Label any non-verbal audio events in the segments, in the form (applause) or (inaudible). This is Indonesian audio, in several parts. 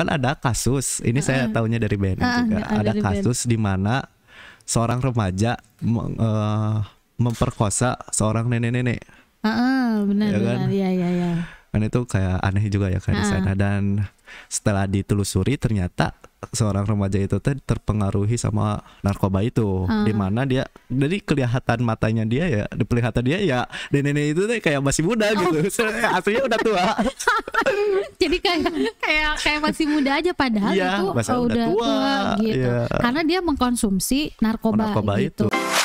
kan ada kasus ini uh saya tahunya dari BNN uh juga ya, ada, ada kasus di mana seorang remaja uh, memperkosa seorang nenek-nenek. uh -uh, benar ya benar. Kan? Ya ya ya kan itu kayak aneh juga ya kayak di sana dan setelah ditelusuri ternyata seorang remaja itu tuh terpengaruhi sama narkoba itu hmm. di mana dia dari kelihatan matanya dia ya kelihatan dia ya nenek itu tuh kayak masih muda oh. gitu (laughs) aslinya udah tua (laughs) jadi kayak kayak kayak masih muda aja padahal ya, itu oh, udah tua, tua gitu ya. karena dia mengkonsumsi narkoba, narkoba gitu itu.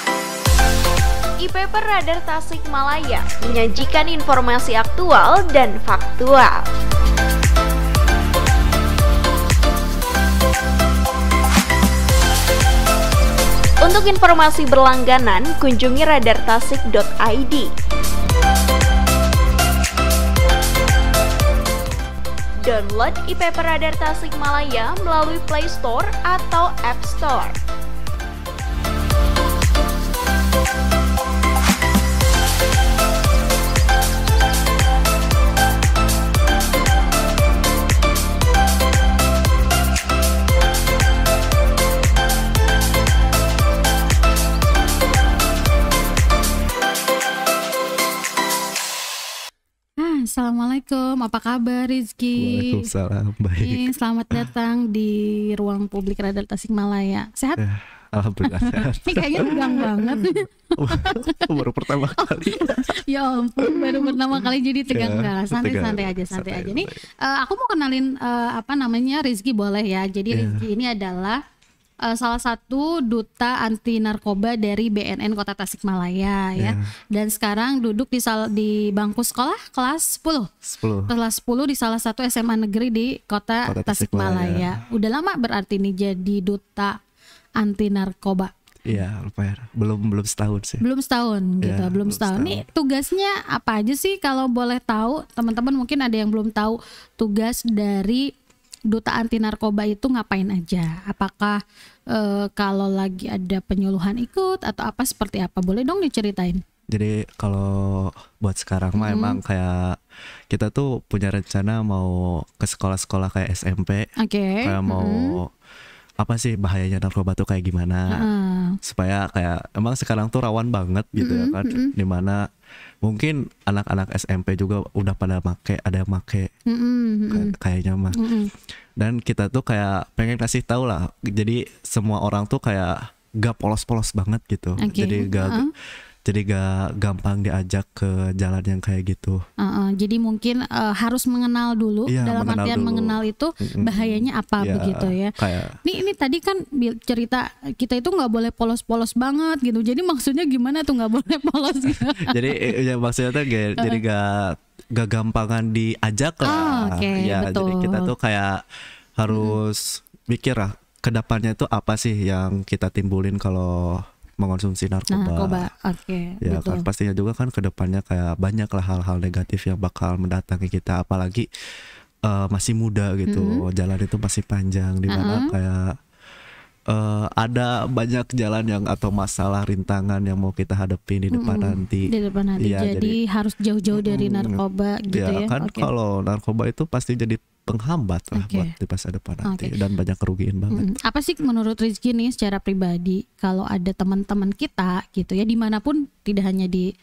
IPP Radar Tasik Malaya menyajikan informasi aktual dan faktual. Untuk informasi berlangganan, kunjungi radartasik.id. Download IPP Radar Tasik Malaya melalui Play Store atau App Store. Assalamualaikum, apa kabar Rizky? Waalaikumsalam, baik. Ini selamat datang di ruang publik Radar Tasikmalaya. Sehat? Ya, Alhamdulillah sehat. Ini kayaknya tegang banget. baru pertama kali. (laughs) ya ampun, baru pertama kali jadi ya, tegang ya, Santai-santai aja, santai, santai aja. Nih, uh, aku mau kenalin uh, apa namanya Rizky boleh ya. Jadi ya. Rizky ini adalah uh, salah satu duta anti narkoba dari BNN Kota Tasikmalaya yeah. ya. Dan sekarang duduk di sal di bangku sekolah kelas 10. 10. Kelas 10 di salah satu SMA negeri di Kota, Kota Tasikmalaya. Tasikmalaya. Udah lama berarti nih jadi duta anti narkoba. Iya, ya. Belum belum setahun sih. Belum setahun iya, gitu, belum, setahun. setahun. Nih tugasnya apa aja sih kalau boleh tahu? Teman-teman mungkin ada yang belum tahu tugas dari duta anti narkoba itu ngapain aja? Apakah e, kalau lagi ada penyuluhan ikut atau apa seperti apa? Boleh dong diceritain. Jadi kalau buat sekarang mah hmm. emang kayak kita tuh punya rencana mau ke sekolah-sekolah kayak SMP, okay. kayak mau hmm apa sih bahayanya narkoba tuh kayak gimana uh. supaya kayak emang sekarang tuh rawan banget gitu mm -hmm, ya kan mm -hmm. dimana mungkin anak-anak SMP juga udah pada make ada yang make mm -hmm. kayak, kayaknya mah mm -hmm. dan kita tuh kayak pengen kasih tahu lah jadi semua orang tuh kayak gak polos-polos banget gitu okay. jadi gak uh -huh jadi gak gampang diajak ke jalan yang kayak gitu. Uh, uh, jadi mungkin uh, harus mengenal dulu ya, dalam mengenal artian dulu. mengenal itu bahayanya apa ya, begitu ya. Kayak... Ini ini tadi kan cerita kita itu nggak boleh polos-polos banget gitu. Jadi maksudnya gimana tuh nggak boleh polos? Gitu? (laughs) jadi eh, ya maksudnya tuh gak, uh. jadi gak gak gampangan diajak lah. Oh, ah, okay, ya betul. jadi kita tuh kayak harus hmm. mikir lah kedepannya itu apa sih yang kita timbulin kalau mengonsumsi narkoba. Ah, narkoba. Okay, ya kan pastinya juga kan kedepannya kayak banyak lah hal-hal negatif yang bakal mendatangi kita apalagi uh, masih muda gitu. Mm -hmm. Jalan itu masih panjang di mana mm-hmm. kayak uh, ada banyak jalan yang atau masalah rintangan yang mau kita hadapi di depan mm -hmm. nanti. Di depan nanti. Ya, jadi, jadi harus jauh-jauh dari narkoba gitu ya. ya. kan okay. kalau narkoba itu pasti jadi penghambat lah okay. buat di masa depan nanti okay. dan banyak kerugian banget. Hmm. Apa sih menurut Rizky nih secara pribadi kalau ada teman-teman kita gitu ya dimanapun tidak hanya di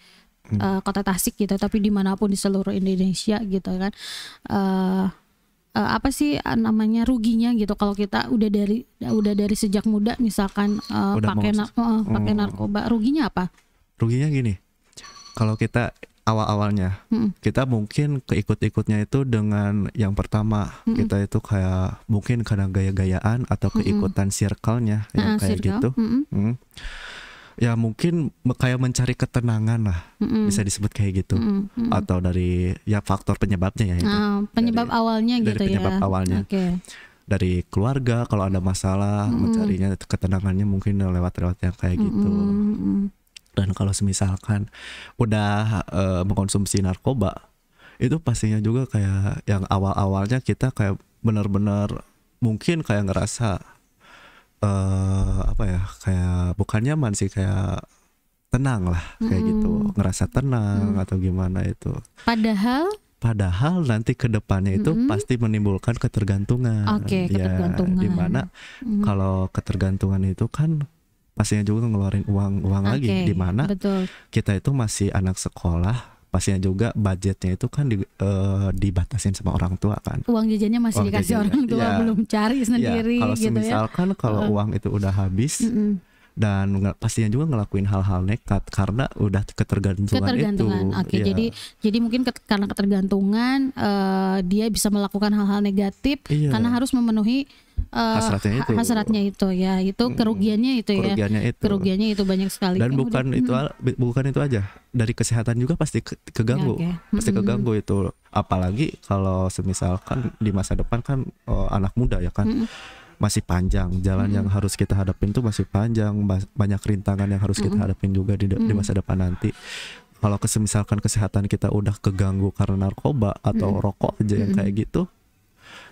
hmm. uh, kota Tasik gitu tapi dimanapun di seluruh Indonesia gitu kan uh, uh, apa sih namanya ruginya gitu kalau kita udah dari udah dari sejak muda misalkan uh, pakai na- uh, pakai oh. narkoba ruginya apa? Ruginya gini kalau kita awal-awalnya. Hmm. Kita mungkin keikut-ikutnya itu dengan yang pertama hmm. kita itu kayak mungkin karena gaya-gayaan atau keikutan hmm. circle-nya yang nah, kayak circle. gitu. Hmm. Hmm. Ya mungkin kayak mencari ketenangan lah hmm. bisa disebut kayak gitu hmm. Hmm. atau dari ya faktor penyebabnya ya itu. Ah, penyebab dari, awalnya dari gitu ya. penyebab ya. awalnya. Okay dari keluarga kalau ada masalah mm -hmm. mencarinya ketenangannya mungkin lewat-lewat yang kayak gitu. Mm dan kalau semisalkan udah e, mengkonsumsi narkoba itu pastinya juga kayak yang awal-awalnya kita kayak benar-benar mungkin kayak ngerasa uh, apa ya kayak bukan nyaman sih kayak tenang lah kayak hmm. gitu ngerasa tenang hmm. atau gimana itu padahal padahal nanti kedepannya itu -hmm. pasti menimbulkan ketergantungan, okay, ya, ketergantungan. dimana mm -hmm. kalau ketergantungan itu kan pastinya juga ngeluarin uang uang okay, lagi di mana kita itu masih anak sekolah pastinya juga budgetnya itu kan di, uh, dibatasin sama orang tua kan uang jajannya masih uang dikasih jajannya. orang tua ya, belum cari sendiri ya, kalau gitu misalkan ya. Kan kalau uang itu udah habis mm -mm dan nggak pastinya juga ngelakuin hal-hal nekat karena udah ketergantungan, ketergantungan. itu. Oke, ya. jadi jadi mungkin ket, karena ketergantungan uh, dia bisa melakukan hal-hal negatif iya. karena harus memenuhi uh, hasratnya itu. Hasratnya itu ya, itu hmm. kerugiannya itu ya. kerugiannya ya. Itu. Kerugiannya itu banyak sekali. Dan bukan udah, itu hmm. bukan itu aja. Dari kesehatan juga pasti ke, keganggu. Ya, okay. Pasti hmm. keganggu itu. Apalagi kalau semisalkan di masa depan kan oh, anak muda ya kan. Hmm masih panjang jalan mm. yang harus kita hadapin tuh masih panjang banyak rintangan yang harus kita hadapin juga di, di masa depan nanti kalau misalkan kesehatan kita udah keganggu karena narkoba atau mm. rokok aja yang kayak gitu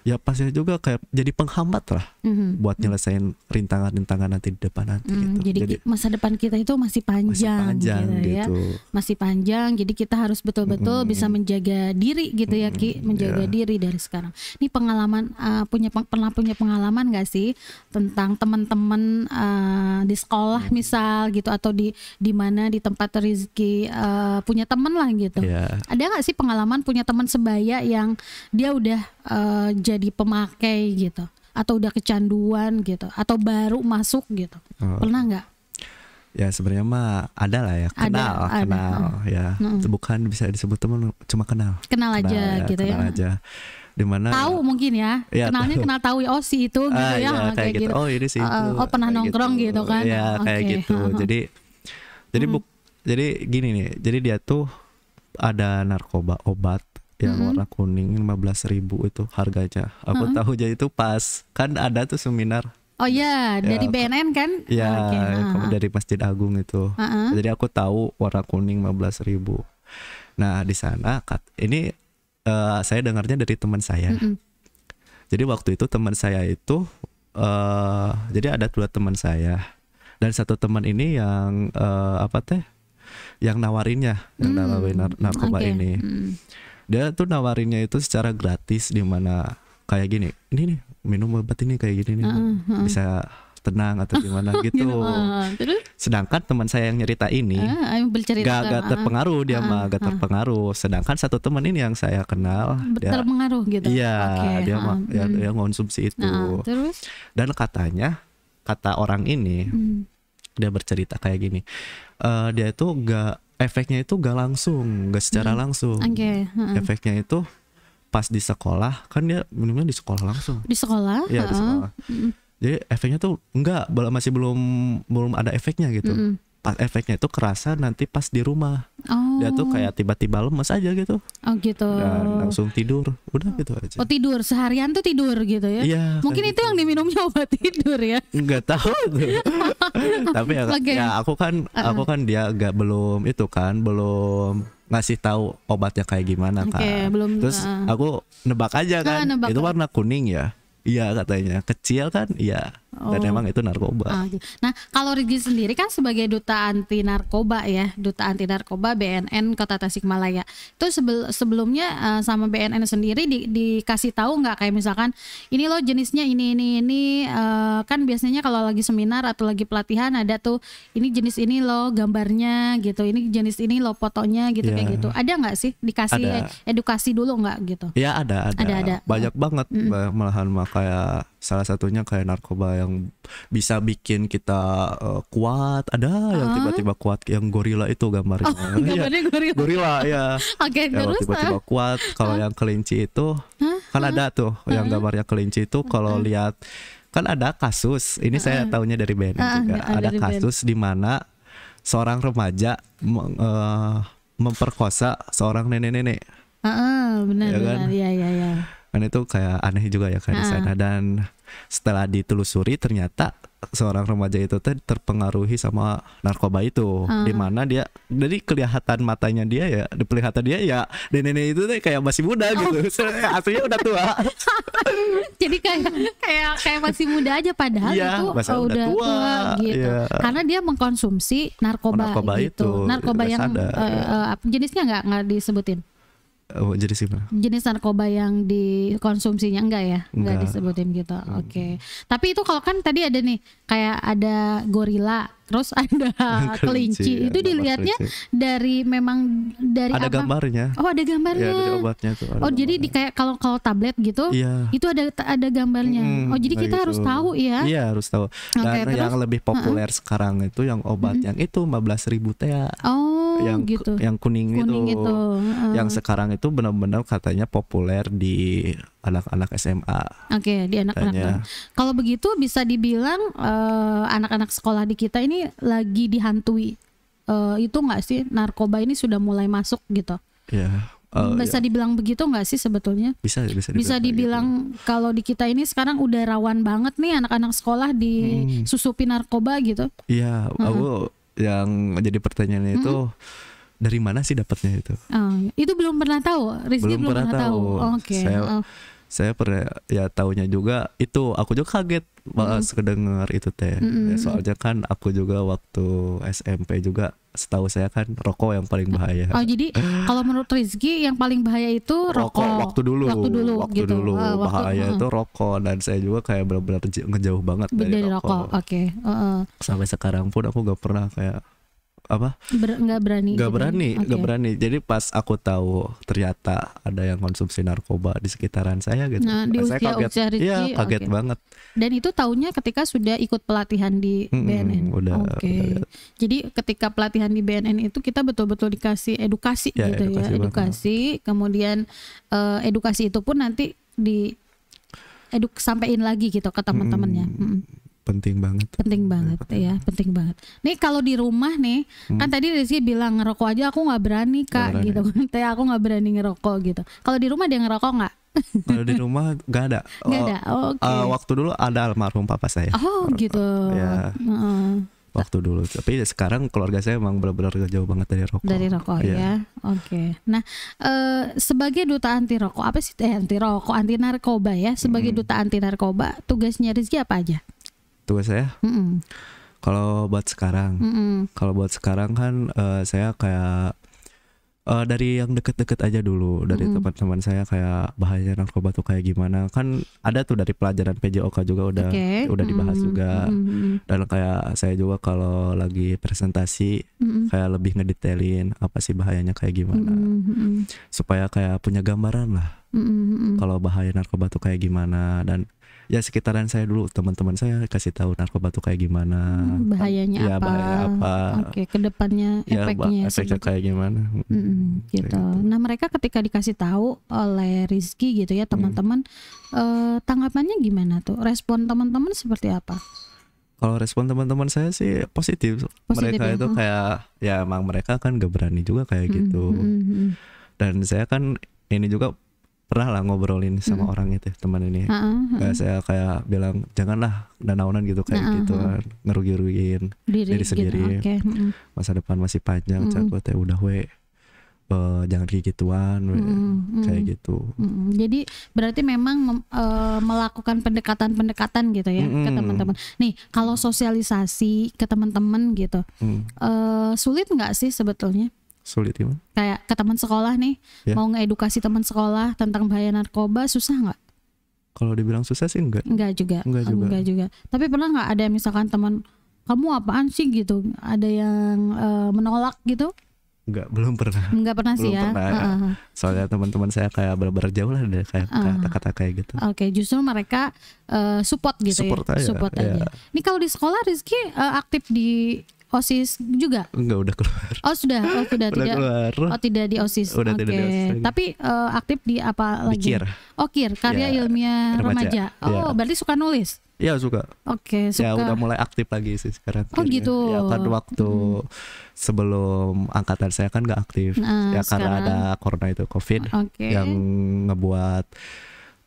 ya pasti juga kayak jadi penghambat lah mm-hmm. buat mm-hmm. nyelesain rintangan-rintangan nanti di depan nanti mm-hmm. gitu. Jadi, jadi masa depan kita itu masih panjang, masih panjang gitu, ya. gitu ya. Masih panjang. Jadi kita harus betul-betul mm-hmm. bisa menjaga diri gitu mm-hmm. ya Ki, menjaga yeah. diri dari sekarang. Ini pengalaman uh, punya pernah punya pengalaman gak sih tentang teman-teman uh, di sekolah mm-hmm. misal gitu atau di di mana di tempat rezeki uh, punya teman lah gitu. Yeah. Ada nggak sih pengalaman punya teman sebaya yang dia udah uh, jadi pemakai gitu atau udah kecanduan gitu atau baru masuk gitu oh. pernah nggak ya sebenarnya mah ada lah ya kenal ada, kenal ada. Hmm. ya mm. bukan bisa disebut teman cuma kenal kenal aja ya, gitu ya, gitu kenal ya aja dimana tahu mungkin ya, ya kenalnya tahu. kenal tahu ya oh si itu gitu ah, ya, ya kayak, kayak gitu. gitu oh ini si eh, itu uh, oh pernah nongkrong gitu, gitu kan ya okay. kayak gitu jadi jadi mm. buk jadi gini nih jadi dia tuh ada narkoba obat yang mm -hmm. warna kuning ribu itu harganya. Aku mm -hmm. tahu jadi itu pas. Kan ada tuh seminar. Oh iya, ya, dari aku, BNN kan? Iya, oh, okay. uh -huh. dari Masjid Agung itu. Uh -huh. Jadi aku tahu warna kuning ribu Nah, di sana ini uh, saya dengarnya dari teman saya. Mm -hmm. Jadi waktu itu teman saya itu uh, jadi ada dua teman saya dan satu teman ini yang uh, apa teh yang nawarinnya -hmm. yang mm, nawarin narkoba okay. ini. -hmm dia tuh nawarinnya itu secara gratis di mana kayak gini ini nih minum obat ini kayak gini nih uh, uh, uh. bisa tenang atau ah, gimana (laughs) gitu. gitu. Ah, Sedangkan teman saya yang nyerita ini uh, gak, gak terpengaruh dia uh, mah gak terpengaruh. Sedangkan satu teman ini yang saya kenal terpengaruh gitu. Iya, okay, dia uh, mah ya, yang mm. dia konsumsi itu. Uh, terus? Dan katanya kata orang ini hmm. dia bercerita kayak gini. Uh, dia itu gak efeknya itu gak langsung, gak secara hmm. langsung. Okay. Hmm. Efeknya itu pas di sekolah kan dia minumnya di sekolah langsung. Di sekolah? Iya di sekolah. Hmm. Jadi efeknya tuh enggak, masih belum belum ada efeknya gitu. Hmm. Pas efeknya itu kerasa nanti pas di rumah. Oh. Dia tuh oh. kayak tiba-tiba lemes aja gitu. Oh gitu. Dan langsung tidur, udah gitu aja. Oh tidur seharian tuh tidur gitu ya? Iya. Mungkin itu yang gitu. diminumnya obat tidur ya? Enggak tahu. (laughs) (laughs) tapi ya, ya aku kan uh -uh. aku kan dia gak belum itu kan belum ngasih tahu obatnya kayak gimana kan belum, terus uh. aku nebak aja ah, kan nah, nebak itu warna kuning ya iya katanya kecil kan iya Oh. Dan emang itu narkoba. Oh, gitu. Nah, kalau Rigi sendiri kan sebagai duta anti narkoba ya, duta anti narkoba BNN Kota Tasikmalaya. Itu sebel sebelumnya uh, sama BNN sendiri di dikasih tahu nggak kayak misalkan ini lo jenisnya ini ini ini uh, kan biasanya kalau lagi seminar atau lagi pelatihan ada tuh ini jenis ini lo gambarnya gitu, ini jenis ini lo fotonya gitu yeah. kayak iya. gitu. Ada nggak sih dikasih ada. edukasi dulu nggak gitu? Ya ada ada. Ada ada. Banyak oh. banget mm -hmm. malahan makanya salah satunya kayak narkoba yang bisa bikin kita uh, kuat ada huh? yang ah. tiba-tiba kuat yang gorila itu gambarnya oh, ya, gorila gorila ya okay, yang tiba-tiba huh? kuat kalau huh? yang kelinci itu kan ada tuh yang gambarnya kelinci itu kalau lihat kan ada kasus ini saya tahunya dari BNN juga ada kasus di mana seorang remaja uh, memperkosa seorang nenek-nenek. uh, benar ya benar. Kan? Ya, ya, ya kan itu kayak aneh juga ya kan di sana dan setelah ditelusuri ternyata seorang remaja itu tuh terpengaruhi sama narkoba itu hmm. di mana dia jadi kelihatan matanya dia ya kelihatan dia ya nenek itu tuh kayak masih muda oh. gitu (laughs) aslinya udah tua (laughs) jadi kayak kayak kayak masih muda aja padahal ya, itu oh, udah tua, tua gitu ya. karena dia mengkonsumsi narkoba, narkoba gitu itu, narkoba yang uh, uh, jenisnya nggak nggak disebutin Oh, jenis apa? Jenis narkoba yang dikonsumsinya enggak ya? Enggak, enggak disebutin gitu. Hmm. Oke. Okay. Tapi itu kalau kan tadi ada nih kayak ada gorila, terus (laughs) ada kelinci. kelinci. Itu dilihatnya kelinci. dari memang dari ada apa? gambarnya. Oh, ada gambarnya. Ya, obatnya tuh. Ada oh, gambarnya. jadi di kayak kalau kalau tablet gitu, ya. itu ada ada gambarnya. Hmm, oh, jadi nah kita gitu. harus tahu ya. Iya, harus tahu. Dan terus, yang lebih populer uh -uh. sekarang itu yang obat uh -uh. yang itu 15.000 teh. Oh yang gitu. yang kuning, kuning itu, itu. Uh. yang sekarang itu benar-benar katanya populer di anak-anak SMA. Oke, okay, di anak-anak. Kalau begitu bisa dibilang eh, anak-anak uh, sekolah di kita ini lagi dihantui uh, itu nggak sih narkoba ini sudah mulai masuk gitu? Ya. Yeah. Oh, uh, bisa yeah. dibilang begitu nggak sih sebetulnya? Bisa bisa dibilang, bisa dibilang gitu. kalau di kita ini sekarang udah rawan banget nih anak-anak sekolah disusupi hmm. narkoba gitu. Iya, yeah, uh oh, -huh yang menjadi pertanyaannya mm -hmm. itu dari mana sih dapatnya itu? Uh, itu belum pernah tahu, Rizky belum, belum pernah, pernah tahu. tahu. Oke. Okay. Saya, oh saya pernah ya tahunya juga itu aku juga kaget pas mm. kedengar itu teh mm. ya, soalnya kan aku juga waktu SMP juga setahu saya kan rokok yang paling bahaya. Oh jadi kalau menurut Rizky yang paling bahaya itu rokok. rokok waktu dulu. Waktu dulu. Waktu gitu. dulu uh, bahaya itu rokok dan saya juga kayak benar-benar ngejauh banget dari, dari rokok. rokok. Oke. Okay. Uh -uh. Sampai sekarang pun aku gak pernah kayak apa Ber, nggak berani nggak gitu ya? berani okay. nggak berani jadi pas aku tahu ternyata ada yang konsumsi narkoba di sekitaran saya gitu nah, di usia, saya kaget usia ya kaget okay. banget dan itu tahunnya ketika sudah ikut pelatihan di hmm, BNN oke okay. jadi ketika pelatihan di BNN itu kita betul-betul dikasih edukasi ya, gitu ya, edukasi ya banget. edukasi kemudian uh, edukasi itu pun nanti di eduk sampaikan lagi gitu ke teman-temannya hmm. hmm penting banget. Penting banget penting ya, penting banget. Nih kalau di rumah nih, kan hmm. kan tadi Rizky bilang ngerokok aja aku nggak berani kak gak berani. gitu (laughs) teh aku nggak berani ngerokok gitu. Kalau di rumah dia ngerokok nggak? (laughs) Kalau di rumah nggak ada. Nggak ada. Oh, eh, oke. Okay. Uh, waktu dulu ada almarhum papa saya. Oh gitu. Ya. -uh. Waktu dulu, tapi sekarang keluarga saya emang benar-benar jauh banget dari rokok. Dari rokok ya, ya. oke. Okay. Nah, uh, sebagai duta anti rokok, apa sih eh, anti rokok, anti narkoba ya? Sebagai hmm. duta anti narkoba, tugasnya Rizky apa aja? tua gitu ya, saya mm -mm. kalau buat sekarang mm -mm. kalau buat sekarang kan uh, saya kayak uh, dari yang deket-deket aja dulu dari mm. teman-teman saya kayak bahaya narkoba tuh kayak gimana kan ada tuh dari pelajaran PJOK juga udah okay. udah dibahas mm. juga mm. dan kayak saya juga kalau lagi presentasi mm. kayak lebih ngedetailin apa sih bahayanya kayak gimana mm. supaya kayak punya gambaran lah mm. kalau bahaya narkoba tuh kayak gimana dan ya sekitaran saya dulu teman-teman saya kasih tahu narkoba tuh kayak gimana hmm, kan, bahayanya ya, apa, bahaya apa oke kedepannya ya, ya, efeknya efeknya kayak gimana hmm, gitu. gitu nah mereka ketika dikasih tahu oleh Rizky gitu ya teman-teman hmm. eh, tanggapannya gimana tuh respon teman-teman seperti apa kalau respon teman-teman saya sih positif, positif mereka ya? itu oh. kayak ya emang mereka kan gak berani juga kayak -hmm. gitu hmm, -hmm. dan saya kan ini juga pernah lah ngobrolin sama hmm. orang itu teman ini mm -hmm. kayak saya kayak bilang janganlah danaunan gitu kayak mm -hmm. gitu kan. ngerugi-rugiin diri, diri gitu, sendiri gitu, okay. mm -hmm. masa depan masih panjang -hmm. teh ya udah we uh, jangan kayak mm, -hmm. kayak gitu. Mm, jadi berarti memang mem, uh, melakukan pendekatan-pendekatan gitu ya mm, ke teman-teman. Nih kalau sosialisasi ke teman-teman gitu mm. uh, sulit nggak sih sebetulnya? sulit gimana? Kayak ke teman sekolah nih, yeah. mau ngedukasi teman sekolah tentang bahaya narkoba susah nggak? Kalau dibilang susah sih enggak. Enggak juga. Enggak juga. Enggak juga. Tapi pernah nggak ada misalkan teman kamu apaan sih gitu? Ada yang uh, menolak gitu? Enggak, belum pernah. Enggak pernah sih ya. Pernah. Uh -huh. Soalnya teman-teman saya kayak berber jauh lah dari kayak kata-kata uh -huh. kayak gitu. Oke, okay, justru mereka uh, support gitu ya? support ya. Aja, support aja. Ini iya. kalau di sekolah Rizky uh, aktif di osis juga? Enggak udah keluar. Oh sudah, oh sudah tidak. Keluar. Oh tidak di osis. oke okay. Tapi uh, aktif di apa lagi? Di KIR. Oh KIR, karya ya, ilmiah remaja. remaja. Iya. Oh ya. berarti suka nulis? Iya suka. Oke okay, ya, suka. Ya udah mulai aktif lagi sih sekarang. Oh gitu. Ya kan waktu hmm. sebelum angkatan saya kan nggak aktif. Nah, ya sekarang. karena ada corona itu covid okay. yang ngebuat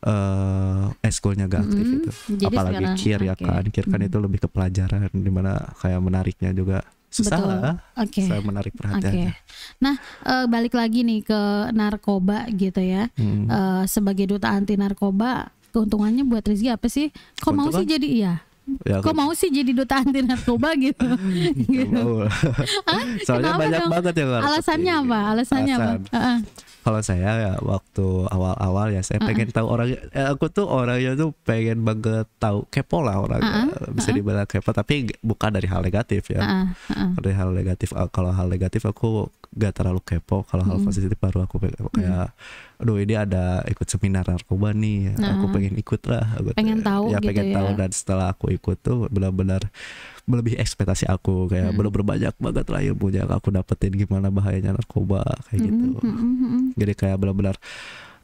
uh, eh, eskulnya gak aktif mm itu Jadi apalagi sekarang, kir okay. ya kan kir kan mm itu lebih ke pelajaran dimana kayak menariknya juga susah lah okay. saya menarik perhatian. Okay. Nah uh, balik lagi nih ke narkoba gitu ya hmm. uh, sebagai duta anti narkoba keuntungannya buat Rizky apa sih? Kok mau sih jadi iya? Ya, Kok mau sih jadi duta anti narkoba gitu? (laughs) gitu. (laughs) Soalnya Kenapa banyak dong? banget ya Alasannya ini. apa? Alasannya Alasan. apa? Uh -uh. Kalau saya ya waktu awal-awal ya saya uh -uh. pengen tahu orang ya, eh, aku tuh orangnya tuh pengen banget tahu kepo lah orang uh -uh. uh -uh. bisa dibilang kepo tapi bukan dari hal negatif ya. Uh -uh. Uh -uh. Dari hal negatif eh, kalau hal negatif aku gak terlalu kepo kalau hal mm. baru aku pengen, kayak mm. aduh ini ada ikut seminar narkoba nih nah. aku pengen ikut lah aku pengen tahu ya gitu pengen ya. tahu dan setelah aku ikut tuh benar-benar melebihi ekspektasi aku kayak mm. belum banyak banget lah ya yang aku dapetin gimana bahayanya narkoba kayak mm gitu mm jadi kayak benar-benar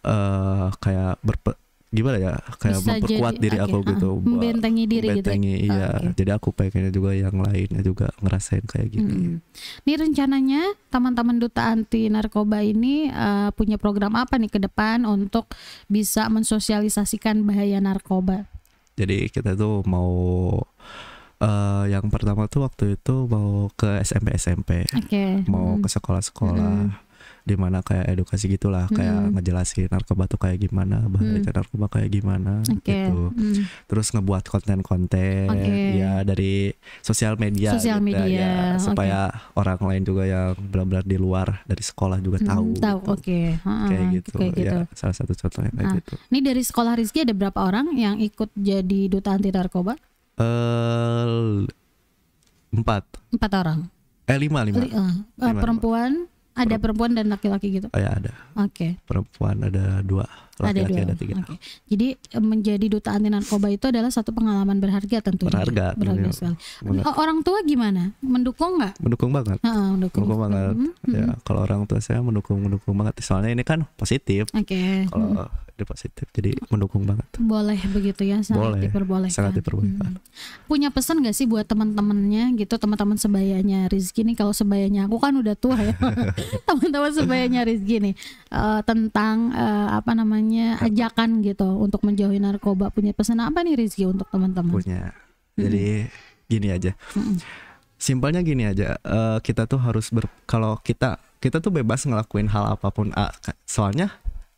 uh, kayak berpe gimana ya kayak Bisa memperkuat jadi, diri okay. aku uh, gitu membentengi diri gitu ya? membentengi, gitu iya oh, ah, okay. jadi aku pengennya juga yang lainnya juga ngerasain kayak gitu -hmm. nih rencananya teman-teman duta anti narkoba ini uh, punya program apa nih ke depan untuk bisa mensosialisasikan bahaya narkoba jadi kita tuh mau uh, yang pertama tuh waktu itu mau ke SMP SMP okay. mau hmm. ke sekolah-sekolah hmm di mana kayak edukasi gitulah hmm. kayak ngejelasin narkoba tuh kayak gimana bahaya hmm. narkoba kayak gimana okay. gitu hmm. terus ngebuat konten-konten okay. ya dari sosial media sosial gitu, media ya, supaya okay. orang lain juga yang benar-benar di luar dari sekolah juga hmm, tahu hmm, tahu gitu. oke okay. kayak gitu kayak gitu. ya salah satu contohnya kayak gitu ini dari sekolah Rizky ada berapa orang yang ikut jadi duta anti narkoba uh, empat empat orang eh lima lima, Li, uh, perempuan ada perempuan dan laki-laki gitu? Oh, ya ada. Oke. Okay. Perempuan ada dua ada dua. Ada tiga. Okay. Jadi e, menjadi duta anti narkoba itu adalah satu pengalaman berharga tentunya. Berharga. Berharga sekali. Benar. Orang tua gimana? Mendukung nggak? Mendukung banget. Uh, mendukung. mendukung hmm, banget. Hmm, hmm, ya kalau orang tua saya mendukung mendukung banget. Soalnya ini kan positif. Oke. Okay. Kalau hmm eh, positif jadi mendukung banget boleh begitu ya sangat boleh, diperbolehkan sangat diperbolehkan hmm. punya pesan gak sih buat teman-temannya gitu teman-teman sebayanya Rizky nih kalau sebayanya aku kan udah tua ya (laughs) teman-teman sebayanya Rizky nih uh, tentang uh, apa namanya punya ajakan gitu untuk menjauhi narkoba punya pesan apa nih Rizky untuk teman-teman punya jadi hmm. gini aja hmm. simpelnya gini aja uh, kita tuh harus ber kalau kita kita tuh bebas ngelakuin hal apapun uh, soalnya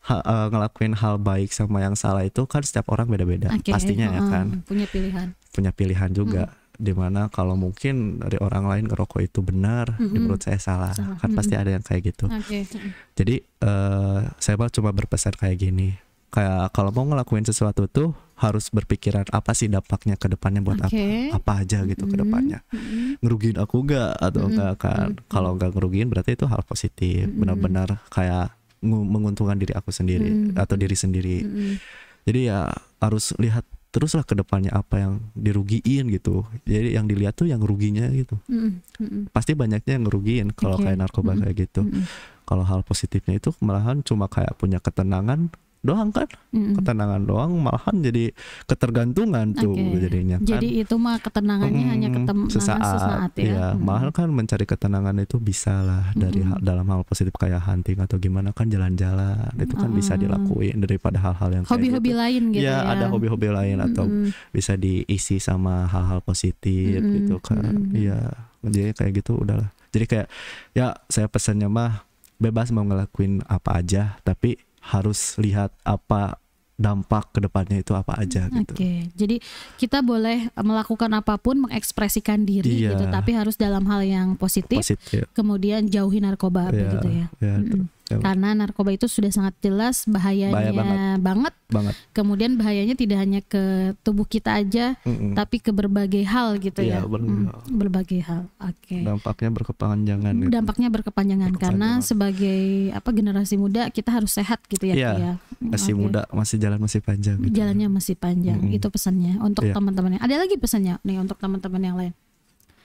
ha, uh, ngelakuin hal baik sama yang salah itu kan setiap orang beda-beda okay. pastinya hmm, ya kan punya pilihan punya pilihan juga hmm dimana kalau mungkin dari orang lain ngerokok itu benar mm-hmm. di menurut saya salah, salah. kan mm-hmm. pasti ada yang kayak gitu okay. jadi uh, saya cuma berpesan kayak gini kayak kalau mau ngelakuin sesuatu tuh harus berpikiran apa sih dampaknya ke depannya buat okay. apa apa aja gitu mm -hmm. ke depannya mm -hmm. ngerugiin aku nggak atau mm -hmm. enggak kan mm -hmm. kalau nggak ngerugiin berarti itu hal positif mm -hmm. benar-benar kayak menguntungkan diri aku sendiri mm -hmm. atau diri sendiri mm -hmm. jadi ya harus lihat teruslah ke depannya apa yang dirugiin gitu. Jadi yang dilihat tuh yang ruginya gitu. Mm -hmm. Pasti banyaknya yang ngerugiin kalau okay. kayak narkoba mm -hmm. kayak gitu. Mm -hmm. Kalau hal positifnya itu malahan cuma kayak punya ketenangan, doang kan mm-hmm. ketenangan doang malahan jadi ketergantungan tuh okay. jadinya kan jadi itu mah ketenangannya mm, hanya ketenangan sesaat, sesaat ya, ya mm-hmm. malahan kan mencari ketenangan itu bisa lah dari mm-hmm. dalam hal positif kayak hunting atau gimana kan jalan-jalan itu kan bisa dilakuin daripada hal-hal yang hobi-hobi gitu. lain gitu ya, ya. ada hobi-hobi lain mm-hmm. atau bisa diisi sama hal-hal positif mm-hmm. gitu kan iya mm-hmm. jadi kayak gitu udahlah jadi kayak ya saya pesannya mah bebas mau ngelakuin apa aja tapi harus lihat apa dampak kedepannya itu apa aja hmm, gitu. Oke, okay. jadi kita boleh eh, melakukan apapun, mengekspresikan diri iya. gitu, tapi harus dalam hal yang positif. positif. Kemudian jauhi narkoba, yeah. Iya, gitu ya. Yeah, mm -mm. Betul. Karena narkoba itu sudah sangat jelas bahayanya Bahaya banget. banget. Banget. Kemudian bahayanya tidak hanya ke tubuh kita aja, mm -mm. tapi ke berbagai hal gitu iya, ya. Mm, berbagai hal. Oke. Okay. Dampaknya berkepanjangan. Gitu. Dampaknya berkepanjangan, berkepanjangan karena sebagai apa generasi muda kita harus sehat gitu ya. Iya. Ya. Masih okay. muda, masih jalan masih panjang. Gitu. Jalannya masih panjang. Mm -mm. Itu pesannya untuk yeah. teman-teman. Ada lagi pesannya nih untuk teman-teman yang lain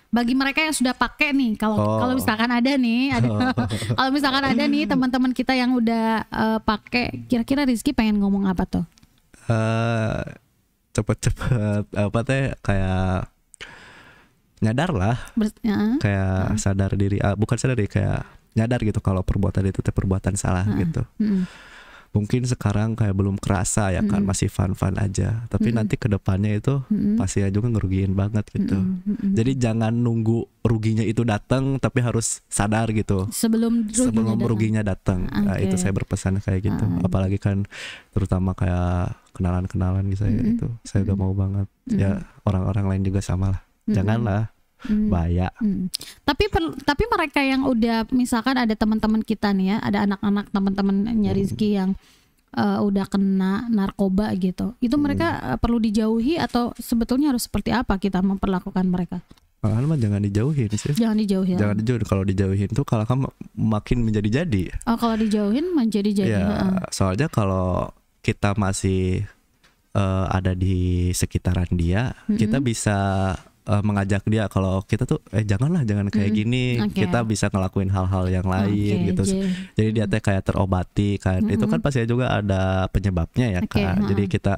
bagi mereka yang sudah pakai nih kalau oh. kalau misalkan ada nih ada oh. (laughs) kalau misalkan ada nih teman-teman kita yang udah uh, pakai kira-kira Rizky pengen ngomong apa tuh uh, cepet-cepet apa teh kayak nyadar lah Ber ya. kayak uh. sadar diri uh, bukan sadar diri kayak nyadar gitu kalau perbuatan itu teh perbuatan salah uh. gitu uh mungkin sekarang kayak belum kerasa ya kan mm masih fun-fun aja tapi mm -hmm. nanti kedepannya itu mm pasti aja ngerugiin banget gitu mm -hmm. Mm jadi jangan nunggu ruginya itu datang tapi harus sadar gitu sebelum ruginya sebelum datang. ruginya datang okay. nah, itu saya berpesan kayak gitu ah. apalagi kan terutama kayak kenalan-kenalan gitu mm -hmm. saya itu mm mau banget mm ya orang-orang lain juga sama lah mm janganlah hmm. bahaya. Hmm. Tapi per, tapi mereka yang udah misalkan ada teman-teman kita nih ya, ada anak-anak teman-temannya hmm. Rizky yang uh, udah kena narkoba gitu. Itu hmm. mereka eh, perlu dijauhi atau sebetulnya harus seperti apa kita memperlakukan mereka? Malahan mah jangan dijauhin sih. Ya. Jangan dijauhin. Ya. Jangan dijauhin. Kalau dijauhin tuh kalau kamu makin menjadi jadi. Oh, kalau dijauhin menjadi jadi. Ya, soalnya kalau kita masih uh, ada di sekitaran dia, mm -hmm. kita bisa uh, mengajak dia kalau kita tuh eh janganlah jangan kayak mm, gini okay. kita bisa ngelakuin hal-hal yang lain okay, gitu jadi, iya. jadi dia teh kayak terobati kan mm -hmm. itu kan pasti juga ada penyebabnya ya okay, kak jadi kita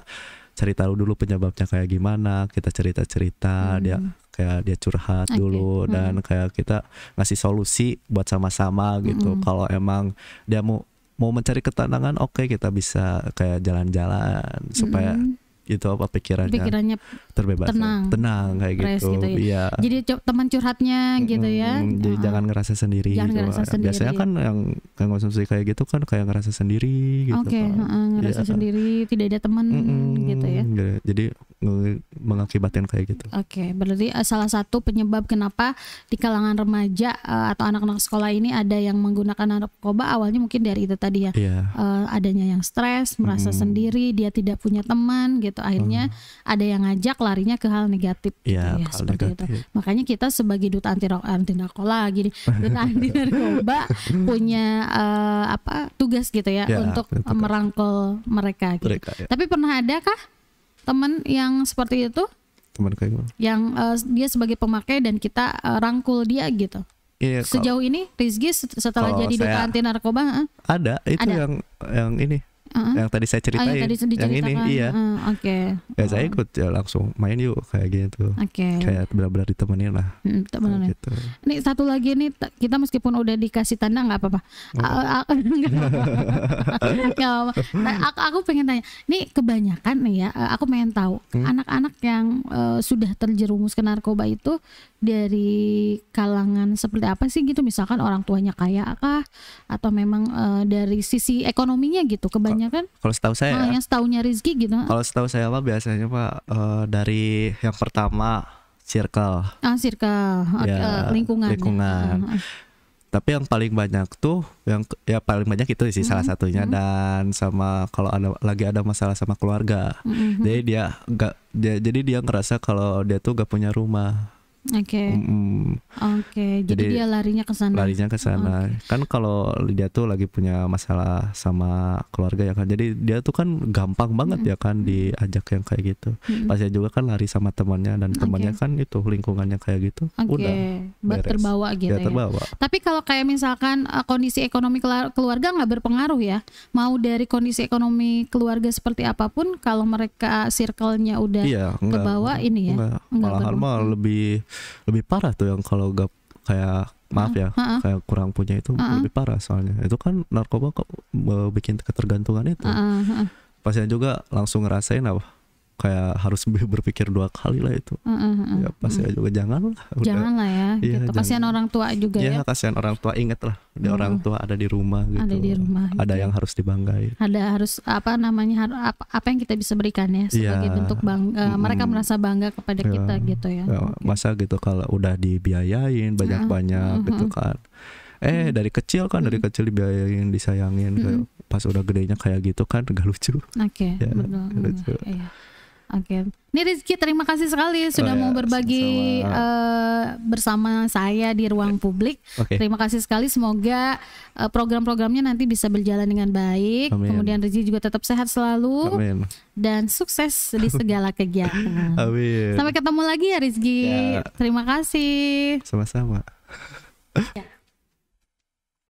cerita tahu dulu penyebabnya kayak gimana kita cerita cerita mm. dia kayak dia curhat okay. dulu hmm. dan kayak kita ngasih solusi buat sama-sama gitu. Hmm. Kalau emang dia mau mau mencari ketenangan, oke okay, kita bisa kayak jalan-jalan supaya hmm gitu apa pikirannya pikirannya terbebas tenang tenang kayak gitu, gitu ya. iya jadi teman curhatnya gitu ya ya jadi oh. jangan ngerasa sendiri jangan gitu. ngerasa sendiri biasanya kan yang yang konsumsi kayak gitu kan kayak ngerasa sendiri gitu okay, kan. ngerasa ya. sendiri tidak ada teman mm gitu ya jadi mengakibatkan kayak gitu oke okay, berarti eh, salah satu penyebab kenapa di kalangan remaja uh, atau anak-anak sekolah ini ada yang menggunakan narkoba awalnya mungkin dari itu tadi ya yeah. Iya. uh, adanya yang stres merasa mm. sendiri dia tidak punya teman gitu gitu akhirnya hmm. ada yang ngajak larinya ke hal negatif gitu iya, ya, gitu ya seperti negatif. itu makanya kita sebagai duta anti anti narkola gini duta anti (laughs) narkoba punya uh, apa tugas gitu ya, ya untuk betul. merangkul mereka, gitu. mereka ya. tapi pernah ada kah teman yang seperti itu teman kayak gimana? Yang uh, dia sebagai pemakai dan kita uh, rangkul dia gitu. Iya, Sejauh kalau, ini Rizky setelah jadi duta anti narkoba ada itu ada. yang yang ini huh yang tadi saya ceritain, oh, yang, tadi yang ini iya. Uh, Oke. Okay. Ya saya ikut ya langsung main yuk kayak gitu. Oke. Okay. Kayak benar-benar ditemenin lah. Hmm, ya. Gitu. Ini satu lagi nih kita meskipun udah dikasih tanda nggak apa-apa. Oh. (laughs) nah, aku, pengen tanya, nih kebanyakan nih ya, e, aku pengen tahu hmm. anak-anak hmm? yang uh, sudah terjerumus ke narkoba itu dari kalangan seperti apa sih gitu? Misalkan orang tuanya kaya kah atau memang uh, dari sisi ekonominya gitu? Kebanyakan biasanya kan? Kalau setahu saya, nah, yang setahunya Rizky gitu. Kalau setahu saya pak biasanya pak uh, dari yang pertama circle. Ah circle, ya, uh, lingkungan. Lingkungan. Uh ah, -huh. Ah, ah. Tapi yang paling banyak tuh yang ya paling banyak itu sih mm -hmm. salah mm-hmm. satunya mm -hmm. dan sama kalau ada lagi ada masalah sama keluarga. Mm -hmm. Jadi dia nggak dia, jadi dia ngerasa kalau dia tuh gak punya rumah Oke. Okay. Mm -mm. Oke, okay, jadi, jadi dia larinya ke sana. Larinya ke sana. Okay. Kan kalau dia tuh lagi punya masalah sama keluarga ya kan. Jadi dia tuh kan gampang banget mm -hmm. ya kan diajak yang kayak gitu. Mm -hmm. Pasti juga kan lari sama temannya dan temannya okay. kan itu lingkungannya kayak gitu. Okay. Udah beres. terbawa gitu ya. Terbawa. Tapi kalau kayak misalkan uh, kondisi ekonomi keluarga nggak berpengaruh ya. Mau dari kondisi ekonomi keluarga seperti apapun kalau mereka circle-nya udah iya, enggak, terbawa ini ya. Enggak. enggak malah lebih lebih parah tuh yang kalau gak kayak maaf ya uh, uh, kayak kurang punya itu uh, lebih parah soalnya itu kan narkoba kok e, bikin ketergantungan itu uh, uh, uh. pasien juga langsung ngerasain apa kayak harus (laughs) berpikir dua kali lah itu. Mm -hmm. Ya pas mm -hmm. juga jangan lah. Jangan lah ya. Iya, gitu. Kasihan orang tua juga ya. Ya kasihan orang tua inget lah. mm. orang tua ada di rumah gitu. Ada di rumah. Gitu. Ada yang harus dibanggai. Ada harus apa namanya apa, apa yang kita bisa berikan ya iya. sebagai yeah. bentuk bang mm. mereka merasa bangga kepada yeah. kita gitu ya. ya okay. Masa gitu kalau udah dibiayain banyak-banyak mm -hmm. gitu kan. Eh mm. dari kecil kan dari kecil dibiayain disayangin mm -hmm. Kayak, pas udah gedenya kayak gitu kan (laughs) gak lucu. Oke. Okay, ya, betul. Lucu. Iya. Oke. Okay. Ini Rizky terima kasih sekali sudah oh, ya, mau berbagi sama. Uh, eh, bersama saya di ruang ya. publik. Okay. Terima kasih sekali semoga uh, program-programnya nanti bisa berjalan dengan baik. Amin. Kemudian Rizky juga tetap sehat selalu Amin. dan sukses di segala (laughs) kegiatan. Amin. Sampai ketemu lagi ya Rizky. Ya. Terima kasih. Sama-sama. Ya.